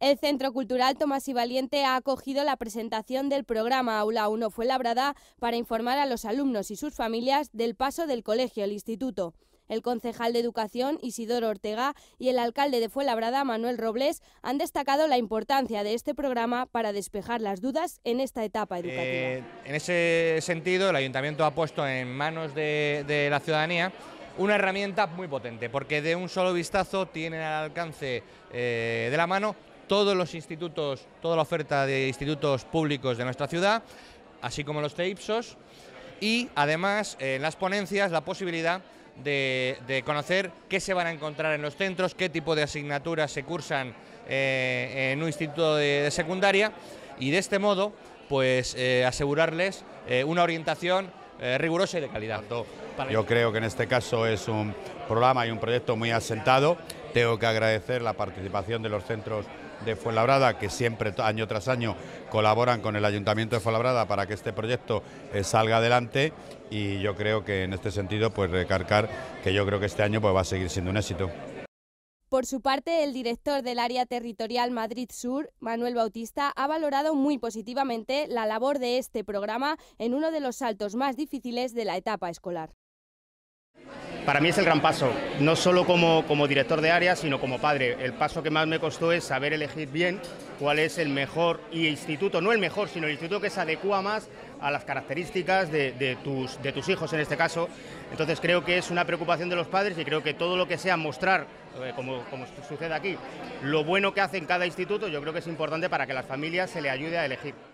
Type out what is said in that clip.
El Centro Cultural Tomás y Valiente ha acogido la presentación del programa Aula 1 Fue Labrada para informar a los alumnos y sus familias del paso del colegio al instituto. El concejal de Educación, Isidoro Ortega, y el alcalde de Fuenlabrada, Manuel Robles, han destacado la importancia de este programa para despejar las dudas en esta etapa eh, educativa. en ese sentido, el Ayuntamiento ha puesto en manos de, la ciudadanía una herramienta muy potente, porque de un solo vistazo tienen al alcance eh, de la mano todos los institutos, toda la oferta de institutos públicos de nuestra ciudad, así como los TEIPSOS, y además eh, en las ponencias la posibilidad de, conocer qué se van a encontrar en los centros, qué tipo de asignaturas se cursan eh, en un instituto de, secundaria y de este modo pues eh, asegurarles una orientación eh, rigurosa y de calidad. Yo creo que en este caso es un programa y un proyecto muy asentado. Tengo que agradecer la participación de los centros de Fuenlabrada, que siempre, año tras año, colaboran con el Ayuntamiento de Fuenlabrada para que este proyecto eh, salga adelante y yo creo que en este sentido, pues recargar que yo creo que este año pues, va a seguir siendo un éxito. Por su parte, el director del área territorial Madrid Sur, Manuel Bautista, ha valorado muy positivamente la labor de este programa en uno de los saltos más difíciles de la etapa escolar para mí es el gran paso, no solo como, como director de área, sino como padre. El paso que más me costó es saber elegir bien cuál es el mejor instituto, no el mejor, sino el instituto que se adecua más a las características de, tus, de tus hijos en este caso. Entonces creo que es una preocupación de los padres y creo que todo lo que sea mostrar, eh, como, sucede aquí, lo bueno que hace en cada instituto, yo creo que es importante para que las familias se le ayude a elegir.